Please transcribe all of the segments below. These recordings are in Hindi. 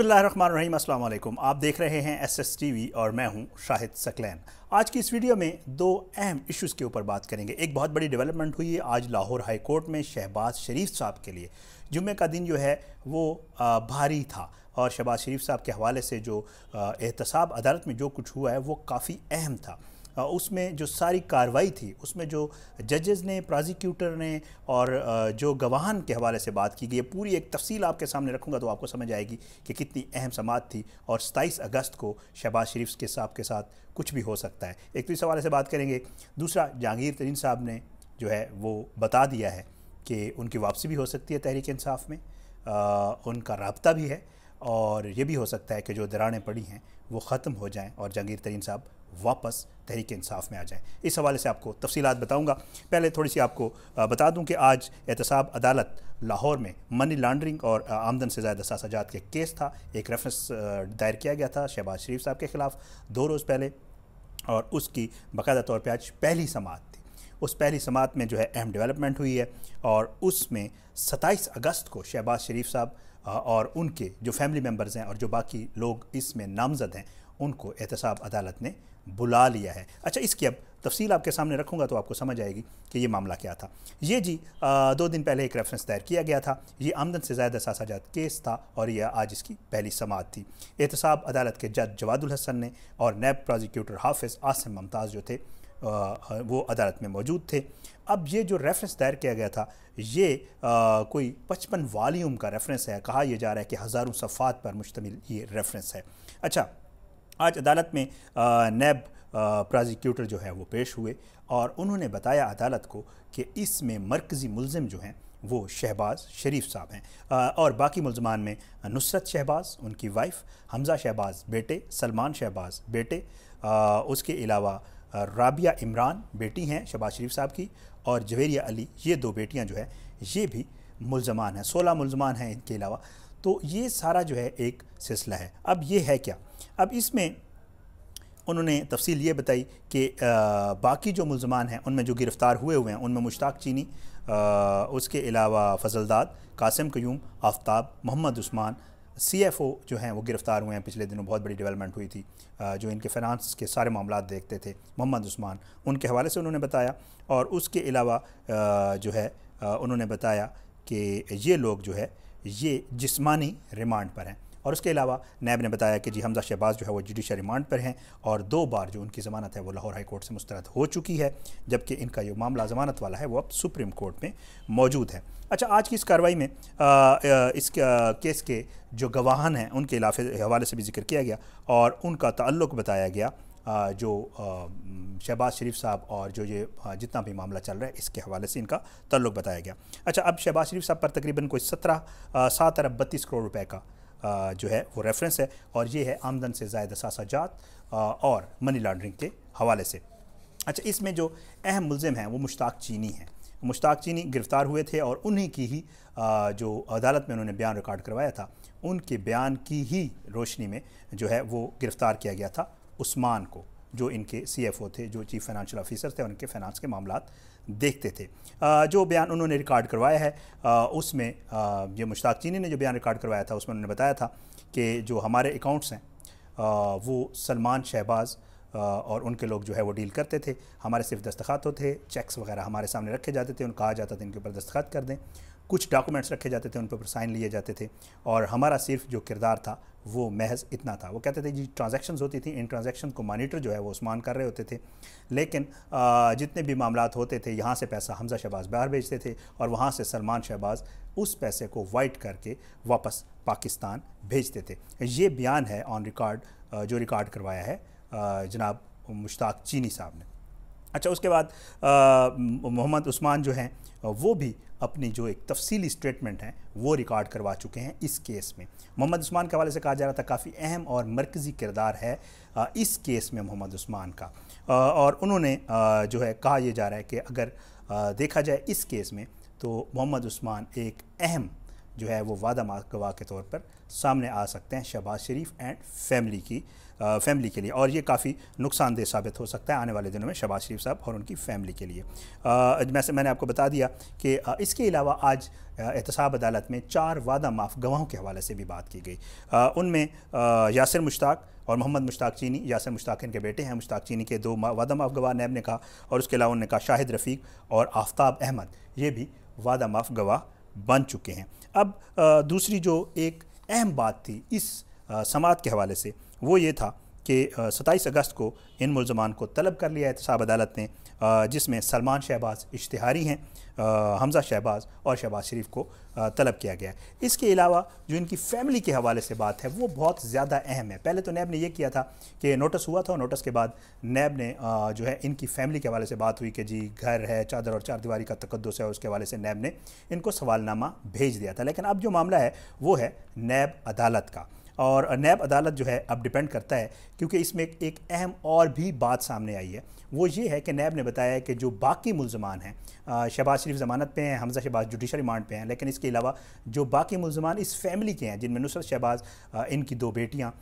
बसमिल अल्लाम आप देख रहे हैं एस एस टी वी और मैं हूं शाहिद सकलैन आज की इस वीडियो में दो अहम इश्यूज़ के ऊपर बात करेंगे एक बहुत बड़ी डेवलपमेंट हुई है आज लाहौर हाई कोर्ट में शहबाज शरीफ साहब के लिए जुम्मे का दिन जो है वो भारी था और शहबाज शरीफ साहब के हवाले से जो एहतसाब अदालत में जो कुछ हुआ है वो काफ़ी अहम था उसमें जो सारी कार्रवाई थी उसमें जो जजेज़ ने प्रोजिक्यूटर ने और जो गवाहान के हवाले से बात की गई पूरी एक तफसील आपके सामने रखूँगा तो आपको समझ आएगी कि कितनी अहम समात थी और सताईस अगस्त को शहबाज शरीफ के साहब के साथ कुछ भी हो सकता है एक तो इस हवाले से बात करेंगे दूसरा जहांगीर तरीन साहब ने जो है वो बता दिया है कि उनकी वापसी भी हो सकती है तहरीक इंसाफ में आ, उनका रबता भी है और ये भी हो सकता है कि जो दरारें पड़ी हैं वो ख़त्म हो जाएं और जहांगीर तरीन साहब वापस तहरीक इंसाफ में आ जाएं इस हवाले से आपको तफसीत बताऊँगा पहले थोड़ी सी आपको बता दूँ कि आज एहतसाब अदालत लाहौर में मनी लॉन्ड्रिंग और आमदन से ज़्यादा सासाजात के केस था एक रेफरेंस दायर किया गया था शहबाज शरीफ साहब के ख़िलाफ़ दो रोज़ पहले और उसकी बाकायदा तौर पर आज पहली समात थी उस पहली समात में जो है अहम डेवलपमेंट हुई है और उसमें सत्ताईस अगस्त को शहबाज शरीफ साहब और उनके जो फैमिली मेम्बर्स हैं और जो बाकी लोग इसमें नामजद हैं उनको एहतसाब अदालत ने बुला लिया है अच्छा इसकी अब तफसील आपके सामने रखूँगा तो आपको समझ आएगी कि ये मामला क्या था ये जी आ, दो दिन पहले एक रेफरेंस दायर किया गया था ये आमदन से ज़्यादा सासाजात केस था और यह आज इसकी पहली समात थी एहतसाब अदालत के जज जवादुल हसन ने और नैब प्रोजिक्यूटर हाफिज़ आसिम मुमताज़ जो थे वो अदालत में मौजूद थे अब ये जो रेफरेंस दायर किया गया था ये आ, कोई पचपन वालीम का रेफरेंस है कहा यह जा रहा है कि हज़ारों सफ़ात पर मुश्तमिल ये रेफरेंस है अच्छा आज अदालत में नैब प्रोजिक्यूटर जो है वो पेश हुए और उन्होंने बताया अदालत को कि इसमें मरकज़ी मुलम जो हैं वो शहबाज शरीफ साहब हैं और बाकी मुलजमान में नुसरत शहबाज उनकी वाइफ हमज़ा शहबाज बेटे सलमान शहबाज बेटे आ, उसके अलावा राबिया इमरान बेटी हैं शबाज शरीफ साहब की और जवेरिया अली ये दो बेटियां जो है ये भी मुलजमान हैं सोलह मुलजमान हैं इनके अलावा तो ये सारा जो है एक सिलसिला है अब ये है क्या अब इसमें उन्होंने तफसील ये बताई कि बाकी जो मुलजमान हैं उनमें जो गिरफ़्तार हुए हुए हैं उनमें मुश्ताक चीनी आ, उसके अलावा फजलदाद कासिम क्यूम आफ्ताब मोहम्मद उस्मान ओ जो हैं वो गिरफ़्तार हुए हैं पिछले दिनों बहुत बड़ी डेवलपमेंट हुई थी जो इनके फिनांस के सारे मामला देखते थे मोहम्मद उस्मान उनके हवाले से उन्होंने बताया और उसके अलावा जो है उन्होंने बताया कि ये लोग जो है ये जिस्मानी रिमांड पर हैं और उसके अलावा नैब ने बताया कि जी हमजा शहबाज जो है वो जुडिशल रिमांड पर हैं और दो बार जो उनकी ज़मानत है वो लाहौर हाई कोर्ट से मुस्तरद हो चुकी है जबकि इनका जो मामला ज़मानत वाला है वो अब सुप्रीम कोर्ट में मौजूद है अच्छा आज की इस कार्रवाई में आ, इस आ, केस के जो गवाहन हैं उनके इलाफे हवाले से भी जिक्र किया गया और उनका तल्लुक़ बताया गया जो शहबाज शरीफ साहब और जो ये जितना भी मामला चल रहा है इसके हवाले से इनका तल्लुक बताया गया अच्छा अब शहबाज शरीफ साहब पर तकरीबन कोई सत्रह सात अरब बत्तीस करोड़ रुपए का जो है वो रेफरेंस है और ये है आमदन से जायद असाजात और मनी लॉन्ड्रिंग के हवाले से अच्छा इसमें जो अहम मुलम हैं वो मुश्ताक चीनी हैं मुश्ताक चीनी गिरफ़्तार हुए थे और उन्हीं की ही जो अदालत में उन्होंने बयान रिकॉर्ड करवाया था उनके बयान की ही रोशनी में जो है वो गिरफ़्तार किया गया था उस्मान को जो इनके सी एफ ओ थे जो चीफ़ फाइनेंशियल ऑफिसर थे उनके फाइनेंस के मामला देखते थे जो बयान उन्होंने रिकॉर्ड करवाया है उसमें ये मुश्ताक चीनी ने जो बयान रिकॉर्ड करवाया था उसमें उन्होंने बताया था कि जो हमारे अकाउंट्स हैं वो सलमान शहबाज़ और उनके लोग जो है वो डील करते थे हमारे सिर्फ दस्तखत होते थे चेक्स वगैरह हमारे सामने रखे जाते थे उनको कहा जाता था इनके ऊपर दस्तखत कर दें कुछ डॉक्यूमेंट्स रखे जाते थे उन पर साइन लिए जाते थे और हमारा सिर्फ जो किरदार था वो महज इतना था वो कहते थे जी ट्रांज़ेक्शन होती थी इन ट्रांज़ेक्शन को मॉनिटर जो है वो उस्मान कर रहे होते थे लेकिन जितने भी मामला होते थे यहाँ से पैसा हमजा शहबाज बाहर भेजते थे और वहाँ से सलमान शहबाज उस पैसे को वाइट करके वापस पाकिस्तान भेजते थे ये बयान है ऑन रिकॉर्ड जो रिकॉर्ड करवाया है जनाब मुश्ताक चीनी साहब ने अच्छा उसके बाद मोहम्मद उस्मान जो हैं वो भी अपनी जो एक तफसीली स्टेटमेंट है वो रिकॉर्ड करवा चुके हैं इस केस में मोहम्मद उस्मान के हवाले से कहा जा रहा था काफ़ी अहम और मरकज़ी किरदार है इस केस में मोहम्मद उस्मान का और उन्होंने जो है कहा यह जा रहा है कि अगर देखा जाए इस केस में तो मोहम्मद उस्मान एक अहम जो है वो वादा गवाह के तौर पर सामने आ सकते हैं शहबाज शरीफ एंड फैमिली की फैमिली के लिए और ये काफ़ी नुकसानदेह साबित हो सकता है आने वाले दिनों में शबाज शरीफ साहब और उनकी फैमिली के लिए वैसे मैंने आपको बता दिया कि इसके अलावा आज एहतसाब अदालत में चार वादा माफ़ गवाहों के हवाले से भी बात की गई उनमें यासिर मुश्ताक और मोहम्मद मुश्ताक चीनी यासिर मुश्ताक इनके बेटे हैं मुश्ताक चीनी के दो वादा माफ़ गवाह नैब ने कहा और उसके अलावा उन्होंने कहा शाहिद रफ़ीक और आफ्ताब अहमद ये भी वादा माफ़ गवाह बन चुके हैं अब दूसरी जो एक अहम बात थी इस समात के हवाले से वो ये था कि सत्ताईस अगस्त को इन मुलजमान को तलब कर लिया एहतसाब अदालत ने जिसमें सलमान शहबाज इश्तहारी हैं हमज़ा शहबाज और शहबाज शरीफ को तलब किया गया इसके अलावा जो इनकी फैमिली के हवाले से बात है वो बहुत ज़्यादा अहम है पहले तो नैब ने यह किया था कि नोटिस हुआ था और नोटिस के बाद नैब ने जो है इनकी फैमिली के हवाले से बात हुई कि जी घर है चादर और चार दीवारी का तकदस है उसके हवाले से नैब ने इनको सवालनामा भेज दिया था लेकिन अब जो मामला है वो है नैब अदालत का और नैब अदालत जो है अब डिपेंड करता है क्योंकि इसमें एक अहम और भी बात सामने आई है वो ये है कि नैब ने बताया कि जो बाकी मुलजमान हैं शहबाज शरीफ ज़मानत पे हैं हमजा शहबाज जुडिशल रिमांड पे हैं लेकिन इसके अलावा जो बाकी मुलजमान इस फैमिली के हैं जिनमें नुसरत शहबाज इनकी दो बेटियाँ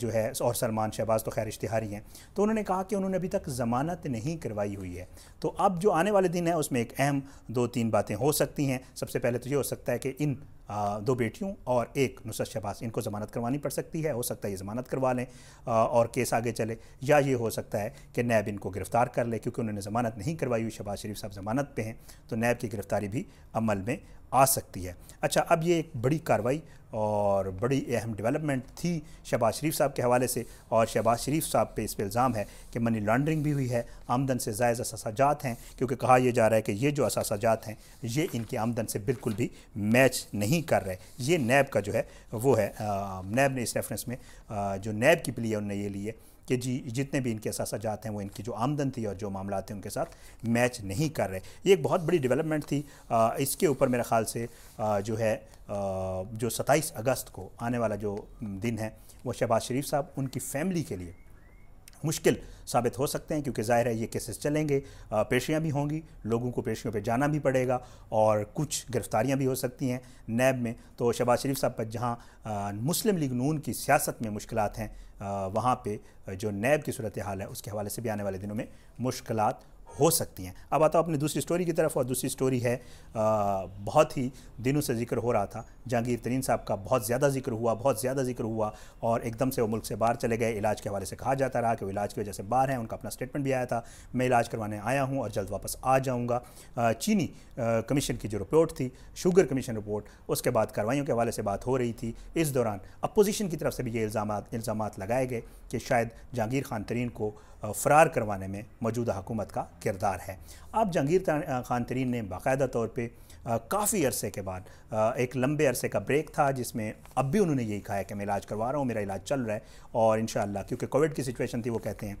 जो है और सलमान शहबाज तो खैर इश्तहारी हैं तो उन्होंने कहा कि उन्होंने अभी तक ज़मानत नहीं करवाई हुई है तो अब जो आने वाले दिन है उसमें एक अहम दो तीन बातें हो सकती हैं सबसे पहले तो ये हो सकता है कि इन दो बेटियों और एक नुसरत शहबाज इनको ज़मानत करवानी पड़ सकती है हो सकता है ये ज़मानत करवा लें और केस आगे चले या ये हो सकता है कि नैब इनको गिरफ़्तार कर ले क्योंकि उन्होंने ज़मानत नहीं करवाई हुई शहबाज शरीफ साहब ज़मानत पर हैं तो नैब की गिरफ़्तारी भी अमल में आ सकती है अच्छा अब ये एक बड़ी कार्रवाई और बड़ी अहम डेवलपमेंट थी शहबाज शरीफ साहब के हवाले से और शहबाज शरीफ साहब पे इस पर इल्ज़ाम है कि मनी लॉन्ड्रिंग भी हुई है आमदन से जायज़ असाजात हैं क्योंकि कहा यह जा रहा है कि ये जो असाजात हैं ये इनकी आमदन से बिल्कुल भी मैच नहीं कर रहे ये नैब का जो है वो है नैब ने इस रेफरेंस में जो नैब की प्ली है उनने ये लिए कि जी जितने भी इनके असाजात हैं वो इनकी जो आमदन थी और जो मामला थे उनके साथ मैच नहीं कर रहे ये एक बहुत बड़ी डेवलपमेंट थी आ, इसके ऊपर मेरे ख्याल से आ, जो है आ, जो सत्ताईस अगस्त को आने वाला जो दिन है वो शहबाज शरीफ साहब उनकी फैमिली के लिए मुश्किल साबित हो सकते हैं क्योंकि ज़ाहिर है ये केसेस चलेंगे पेशियाँ भी होंगी लोगों को पेशियों पे जाना भी पड़ेगा और कुछ गिरफ्तारियाँ भी हो सकती हैं नैब में तो शहबाज शरीफ साहब पर जहाँ मुस्लिम लीग नून की सियासत में मुश्किल हैं वहाँ पर जो नैब की सूरत हाल है उसके हवाले से भी आने वाले दिनों में मुश्किल हो सकती हैं अब आता अपनी दूसरी स्टोरी की तरफ और दूसरी स्टोरी है आ, बहुत ही दिनों से जिक्र हो रहा था जहांगीर तरीन साहब का बहुत ज़्यादा जिक्र हुआ बहुत ज़्यादा जिक्र हुआ और एकदम से वो मुल्क से बाहर चले गए इलाज के हवाले से कहा जाता रहा कि वो इलाज की वजह से बाहर हैं उनका अपना स्टेटमेंट भी आया था मैं इलाज करवाने आया हूँ और जल्द वापस आ जाऊँगा चीनी कमीशन की जो रिपोर्ट थी शुगर कमीशन रिपोर्ट उसके बाद कार्रवाइयों के हवाले से बात हो रही थी इस दौरान अपोजिशन की तरफ से भी ये इल्ज़ाम लगाए गए कि शायद जहांगीर खान तरीन को फरार करवाने में मौजूदा हुकूमत का किरदार है अब जहांगीर खान तरीन ने बाकायदा तौर पर काफ़ी अरसे के बाद एक लंबे अरसे का ब्रेक था जिसमें अब भी उन्होंने यही कहा है कि मैं इलाज करवा रहा हूँ मेरा इलाज चल रहा है और इन क्योंकि कोविड की सिचुएशन थी वो कहते हैं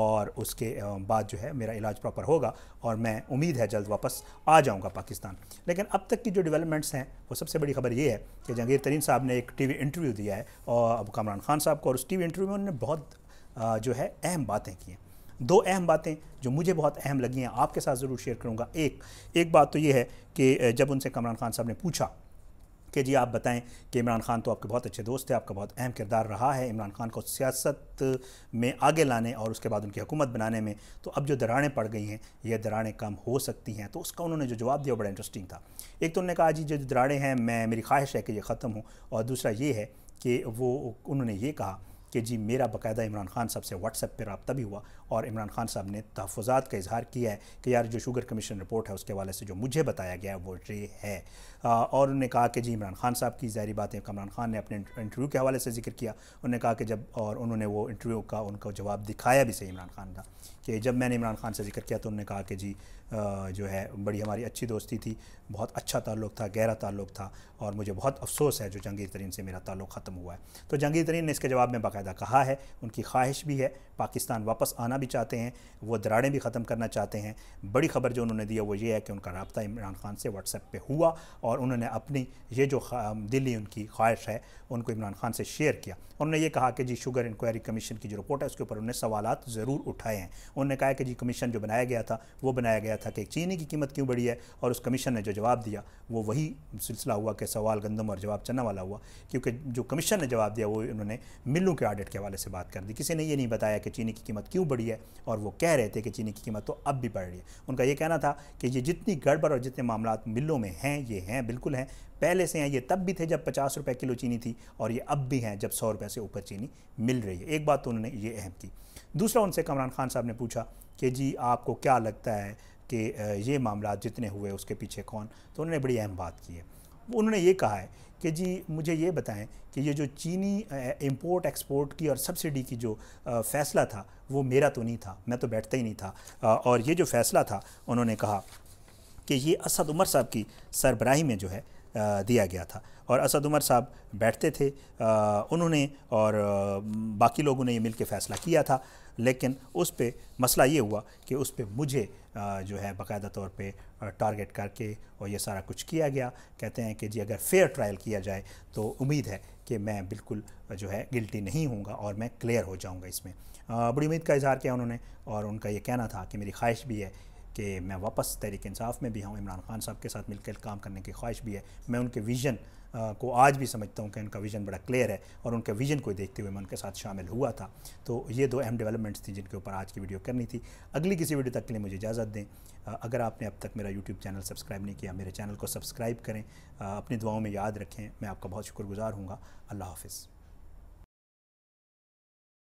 और उसके बाद जो है मेरा इलाज प्रॉपर होगा और मैं उम्मीद है जल्द वापस आ जाऊँगा पाकिस्तान लेकिन अब तक की जो डेवलपमेंट्स हैं वो सबसे बड़ी खबर ये है कि जहांगीर तरीन साहब ने एक टी इंटरव्यू दिया है और अब कमरान खान साहब को और उस टी इंटरव्यू में उन्होंने बहुत जो है अहम बातें की हैं दो अहम बातें जो मुझे बहुत अहम लगी हैं आपके साथ ज़रूर शेयर करूँगा एक एक बात तो ये है कि जब उनसे कमरान खान साहब ने पूछा कि जी आप बताएं कि इमरान खान तो आपके बहुत अच्छे दोस्त हैं आपका बहुत अहम किरदार रहा है इमरान खान को सियासत में आगे लाने और उसके बाद उनकी हुकूमत बनाने में तो अब जो दराड़ें पड़ गई हैं ये दराड़ें कम हो सकती हैं तो उसका उन्होंने जो जवाब दिया बड़ा इंटरेस्टिंग था एक तो उन्होंने कहा जी जो दराड़ें हैं मैं मेरी ख्वाहिश है कि ये ख़त्म हो और दूसरा ये है कि वो उन्होंने ये कहा कि जी मेरा बाकायदा इमरान खान साहब से व्हाट्सएप पर रबता भी हुआ और इमरान खान साहब ने तहफ़ात का इजहार किया है कि यार जो शुगर कमीशन रिपोर्ट है उसके हवाले से जो मुझे बताया गया वो ये है और उन्होंने कहा कि जी इमरान खान साहब की जहरी बातें इमरान खान ने अपने इंटरव्यू के हवाले से जिक्र किया उन्होंने कहा कि जब और उन्होंने वो इंटरव्यू का उनका जवाब दिखाया भी सही इमरान खान का कि जब मैंने इमरान खान से जिक्र किया तो उन्होंने कहा कि जी जो है बड़ी हमारी अच्छी दोस्ती थी बहुत अच्छा ताल्लुक था गहरा ताल्लुक था और मुझे बहुत अफसोस है जो जंगीर तरीन से मेरा ताल्लुक ख़त्म हुआ है तो जंगीर तरीन ने इसके जवाब में बाकायदा कहा है उनकी ख्वाहिश भी है पाकिस्तान वापस आना भी चाहते हैं वो दराड़ें भी ख़त्म करना चाहते हैं बड़ी खबर जो उन्होंने दिया वो ये है कि उनका रबता इमरान खान से व्हाट्सएप पर हुआ और उन्होंने अपनी ये जो दिली उनकी ख्वाहिश है उनको इमरान खान से शेयर किया उन्होंने ये कहा कि जी शुगर इंक्वायरी कमीशन की जो रिपोर्ट है उसके ऊपर उन्होंने सवाल ज़रूर उठाए हैं उन्होंने कहा कि जी कमीशन जो बनाया गया था वो बनाया गया था था कि चीनी की कीमत क्यों बढ़ी है और उस कमीशन ने जो जवाब दिया वो वही सिलसिला हुआ कि सवाल गंदम और जवाब चन्ना वाला हुआ क्योंकि जो कमीशन ने जवाब दिया वो उन्होंने मिलों के ऑडिट के हवाले से बात कर दी किसी ने ये नहीं बताया कि चीनी की कीमत क्यों बढ़ी है और वो कह रहे थे कि चीनी की कीमत तो अब भी बढ़ रही है उनका यह कहना था कि ये जितनी गड़बड़ और जितने मामला मिलों में हैं ये हैं बिल्कुल हैं पहले से हैं ये तब भी थे जब पचास रुपये किलो चीनी थी और ये अब भी हैं जब सौ रुपये से ऊपर चीनी मिल रही है एक बात तो उन्होंने ये अहम की दूसरा उनसे कमरान खान साहब ने पूछा कि जी आपको क्या लगता है कि ये मामला जितने हुए उसके पीछे कौन तो उन्होंने बड़ी अहम बात की है उन्होंने ये कहा है कि जी मुझे ये बताएं कि ये जो चीनी इंपोर्ट एक्सपोर्ट की और सब्सिडी की जो फ़ैसला था वो मेरा तो नहीं था मैं तो बैठता ही नहीं था और ये जो फ़ैसला था उन्होंने कहा कि ये असद उमर साहब की सरबराही में जो है दिया गया था और असद उमर साहब बैठते थे उन्होंने और बाकी लोगों ने ये मिल के फ़ैसला किया था लेकिन उस पर मसला ये हुआ कि उस पर मुझे जो है बाकायदा तौर पर टारगेट करके और ये सारा कुछ किया गया कहते हैं कि जी अगर फेयर ट्रायल किया जाए तो उम्मीद है कि मैं बिल्कुल जो है गिल्टी नहीं हूँ और मैं क्लियर हो जाऊँगा इसमें बड़ी उम्मीद का इजहार किया उन्होंने और उनका ये कहना था कि मेरी ख्वाहिश भी है कि मैं वापस तहरीक इंसाफ में भी हूँ इमरान खान साहब के साथ मिलकर काम करने की ख्वाहिश भी है मैं उनके विजन को आज भी समझता हूँ कि उनका विजन बड़ा क्लियर है और उनके विजन को देखते हुए मैं उनके साथ शामिल हुआ था तो ये दो अहम डेवलपमेंट्स थी जिनके ऊपर आज की वीडियो करनी थी अगली किसी वीडियो तक के लिए मुझे इजाज़त दें अगर आपने अब तक मेरा यूट्यूब चैनल सब्सक्राइब नहीं किया मेरे चैनल को सब्सक्राइब करें अपनी दुआओं में याद रखें मैं आपका बहुत शुक्रगुजार हूँ अल्लाह हाफिज़